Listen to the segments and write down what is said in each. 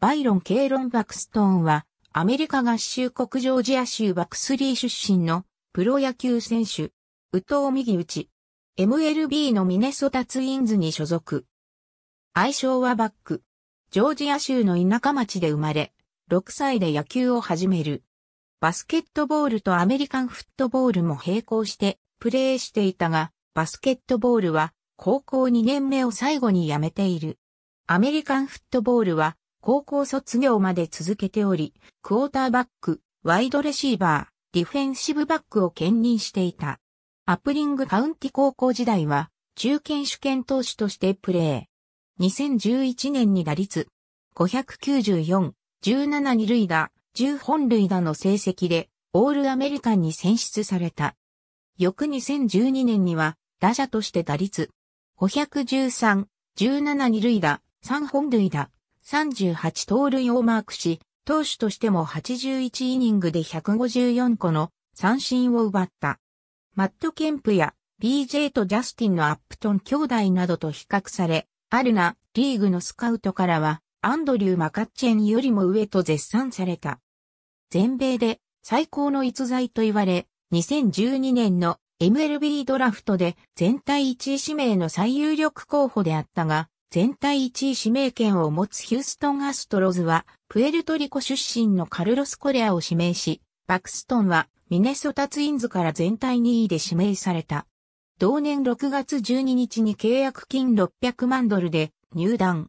バイロン・ケイロン・バクストーンは、アメリカ合衆国ジョージア州バクスリー出身のプロ野球選手、宇藤右打ち、MLB のミネソタツインズに所属。愛称はバック。ジョージア州の田舎町で生まれ、6歳で野球を始める。バスケットボールとアメリカンフットボールも並行してプレーしていたが、バスケットボールは高校2年目を最後に辞めている。アメリカンフットボールは高校卒業まで続けており、クォーターバック、ワイドレシーバー、ディフェンシブバックを兼任していた。アプリングカウンティ高校時代は、中堅主権投手としてプレー。2011年に打率、594、17二塁打、10本塁打の成績で、オールアメリカンに選出された。翌2012年には、打者として打率、513、17二塁打、3本塁打、38盗塁をマークし、投手としても81イニングで154個の三振を奪った。マット・ケンプや BJ とジャスティンのアップトン兄弟などと比較され、あるなリーグのスカウトからは、アンドリュー・マカッチェンよりも上と絶賛された。全米で最高の逸材と言われ、2012年の MLB ドラフトで全体1位指名の最有力候補であったが、全体1位指名権を持つヒューストンアストロズは、プエルトリコ出身のカルロス・コレアを指名し、バクストンはミネソタツインズから全体2位で指名された。同年6月12日に契約金600万ドルで入団。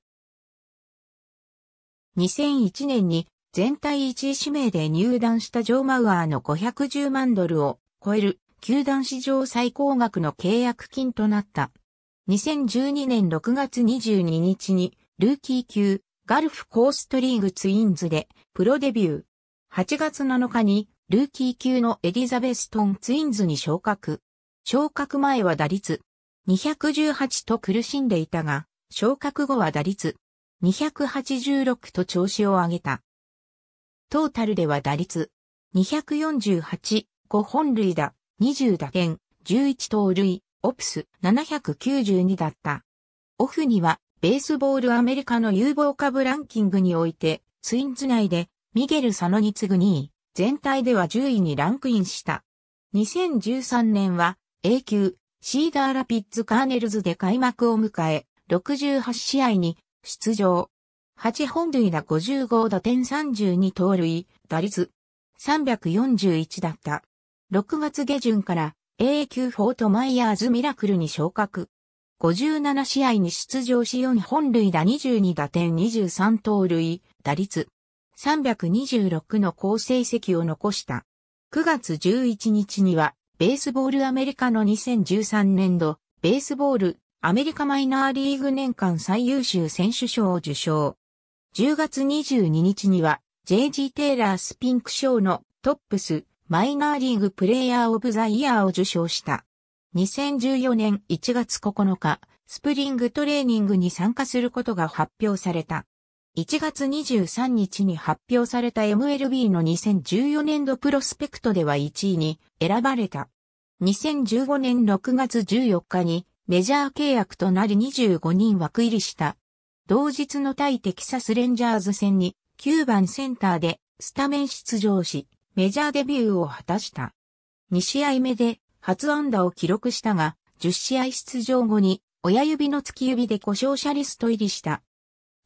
2001年に全体1位指名で入団したジョー・マウアーの510万ドルを超える球団史上最高額の契約金となった。2012年6月22日に、ルーキー級、ガルフコーストリーグツインズで、プロデビュー。8月7日に、ルーキー級のエリザベストンツインズに昇格。昇格前は打率、218と苦しんでいたが、昇格後は打率、286と調子を上げた。トータルでは打率、248、5本塁打、20打点、11盗塁、オプス792だった。オフには、ベースボールアメリカの有望株ランキングにおいて、ツインズ内で、ミゲル・サノに次ぐ2位、全体では10位にランクインした。2013年は、A 級、シーダーラピッツ・カーネルズで開幕を迎え、68試合に出場。8本塁打55打点32盗塁、打率341だった。6月下旬から AA 級フォートマイヤーズミラクルに昇格。57試合に出場し4本塁打22打点23盗塁、打率326の好成績を残した。9月11日には、ベースボールアメリカの2013年度、ベースボールアメリカマイナーリーグ年間最優秀選手賞を受賞。10月22日には、JG テイラースピンク賞のトップスマイナーリーグプレイヤーオブザイヤーを受賞した。2014年1月9日、スプリングトレーニングに参加することが発表された。1月23日に発表された MLB の2014年度プロスペクトでは1位に選ばれた。2015年6月14日にメジャー契約となり25人枠入りした。同日の対テキサスレンジャーズ戦に9番センターでスタメン出場し、メジャーデビューを果たした。2試合目で初安打を記録したが、10試合出場後に親指の付き指で故障者リスト入りした。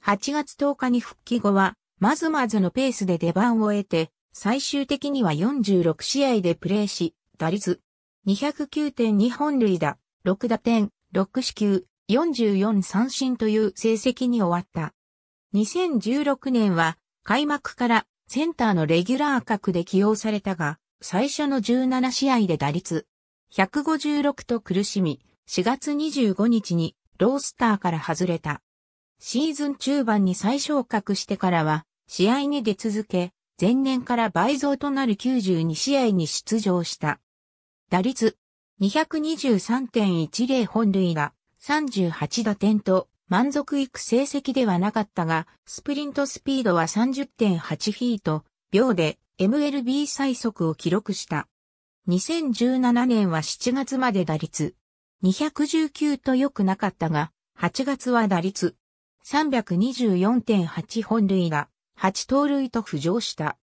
8月10日に復帰後は、まずまずのペースで出番を得て、最終的には46試合でプレーし、打率209.2本塁打、6打点、6四球、44三振という成績に終わった。2016年は開幕からセンターのレギュラー格で起用されたが、最初の17試合で打率156と苦しみ、4月25日にロースターから外れた。シーズン中盤に再昇格してからは、試合に出続け、前年から倍増となる92試合に出場した。打率223.10本塁打38打点と満足いく成績ではなかったが、スプリントスピードは30.8フィート、秒で MLB 最速を記録した。2017年は7月まで打率219と良くなかったが、8月は打率324.8本塁が、8盗塁と浮上した。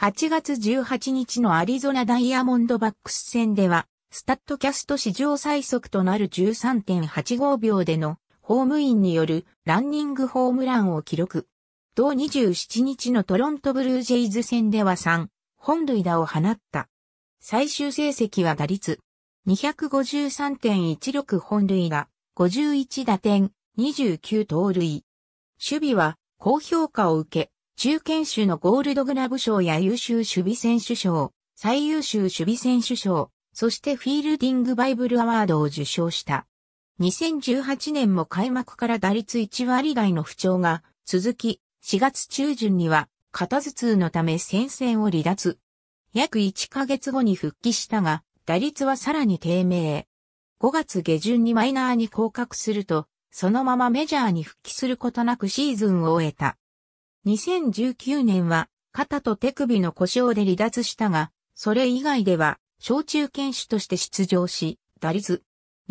8月18日のアリゾナダイヤモンドバックス戦では、スタッドキャスト史上最速となる13.85秒でのホームインによるランニングホームランを記録。同27日のトロントブルージェイズ戦では3、本塁打を放った。最終成績は打率253.16本塁打、51打点、29盗塁。守備は高評価を受け、中堅守のゴールドグラブ賞や優秀守備選手賞、最優秀守備選手賞、そしてフィールディングバイブルアワードを受賞した。2018年も開幕から打率1割台の不調が続き、4月中旬には肩頭痛のため戦線を離脱。約1ヶ月後に復帰したが、打率はさらに低迷。5月下旬にマイナーに降格すると、そのままメジャーに復帰することなくシーズンを終えた。2019年は肩と手首の故障で離脱したが、それ以外では小中堅手として出場し、打率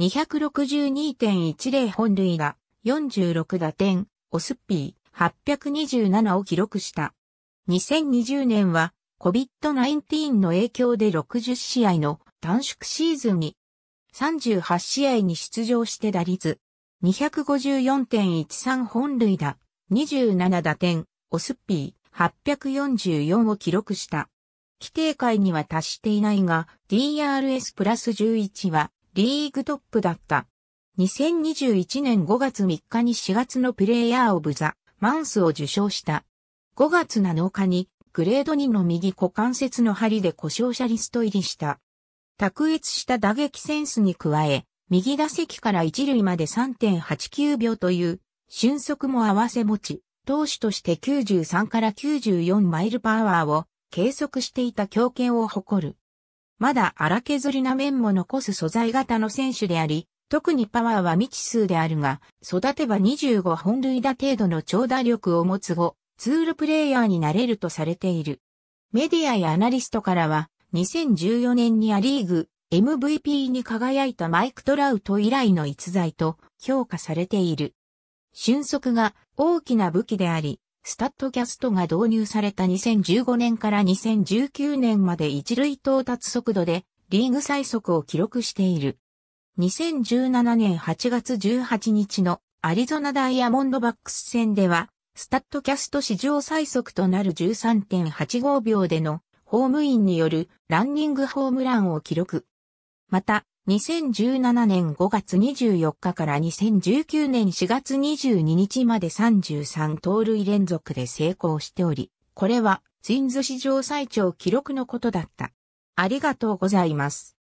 262.10本塁打、46打点、オスピー、827を記録した。2020年は、COVID-19 の影響で60試合の短縮シーズンに、38試合に出場して打率、254.13本塁打、27打点、オスピー、844を記録した。規定回には達していないが、DRS プラス11は、リーグトップだった。2021年5月3日に4月のプレイヤーオブザ・マンスを受賞した。5月7日にグレード2の右股関節の針で故障者リスト入りした。卓越した打撃センスに加え、右打席から一塁まで3.89秒という、俊足も合わせ持ち、投手として93から94マイルパワーを計測していた強肩を誇る。まだ荒削りな面も残す素材型の選手であり、特にパワーは未知数であるが、育てば25本塁打程度の長打力を持つ後、ツールプレイヤーになれるとされている。メディアやアナリストからは、2014年にアリーグ MVP に輝いたマイク・トラウト以来の逸材と評価されている。俊足が大きな武器であり、スタッドキャストが導入された2015年から2019年まで一塁到達速度でリーグ最速を記録している。2017年8月18日のアリゾナダイヤモンドバックス戦では、スタッドキャスト史上最速となる13.85秒でのホームインによるランニングホームランを記録。また、2017年5月24日から2019年4月22日まで33盗塁連続で成功しており、これはツインズ史上最長記録のことだった。ありがとうございます。